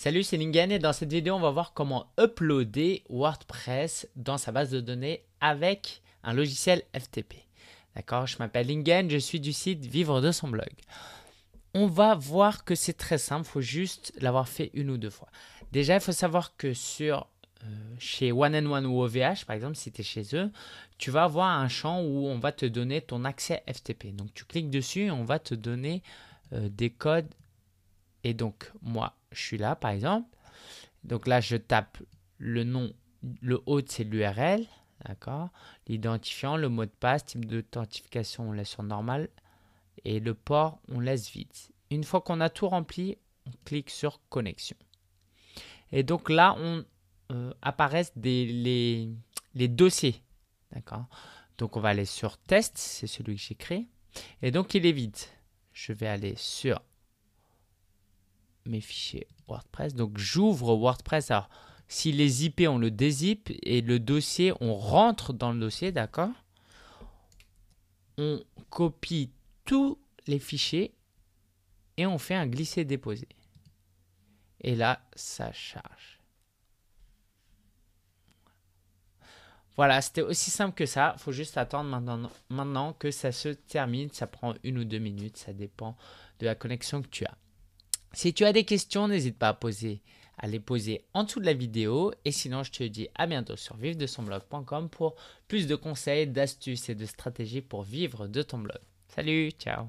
Salut, c'est Lingen et dans cette vidéo, on va voir comment uploader WordPress dans sa base de données avec un logiciel FTP. D'accord, je m'appelle Lingen, je suis du site Vivre de son blog. On va voir que c'est très simple, il faut juste l'avoir fait une ou deux fois. Déjà, il faut savoir que sur euh, chez One One ou OVH, par exemple, si tu es chez eux, tu vas avoir un champ où on va te donner ton accès FTP. Donc tu cliques dessus et on va te donner euh, des codes et donc, moi, je suis là, par exemple. Donc là, je tape le nom, le haut, c'est l'URL, d'accord L'identifiant, le mot de passe, type d'authentification, on laisse sur normal. Et le port, on laisse vide. Une fois qu'on a tout rempli, on clique sur connexion. Et donc là, on euh, apparaissent les, les dossiers, d'accord Donc on va aller sur test, c'est celui que j'ai créé. Et donc il est vide. Je vais aller sur mes fichiers WordPress. Donc j'ouvre WordPress. Alors si les IP, on le dézippe et le dossier, on rentre dans le dossier, d'accord On copie tous les fichiers et on fait un glisser-déposer. Et là, ça charge. Voilà, c'était aussi simple que ça. Il faut juste attendre maintenant que ça se termine. Ça prend une ou deux minutes, ça dépend de la connexion que tu as. Si tu as des questions, n'hésite pas à, poser, à les poser en dessous de la vidéo. Et sinon, je te dis à bientôt sur vivre de son blog.com pour plus de conseils, d'astuces et de stratégies pour vivre de ton blog. Salut, ciao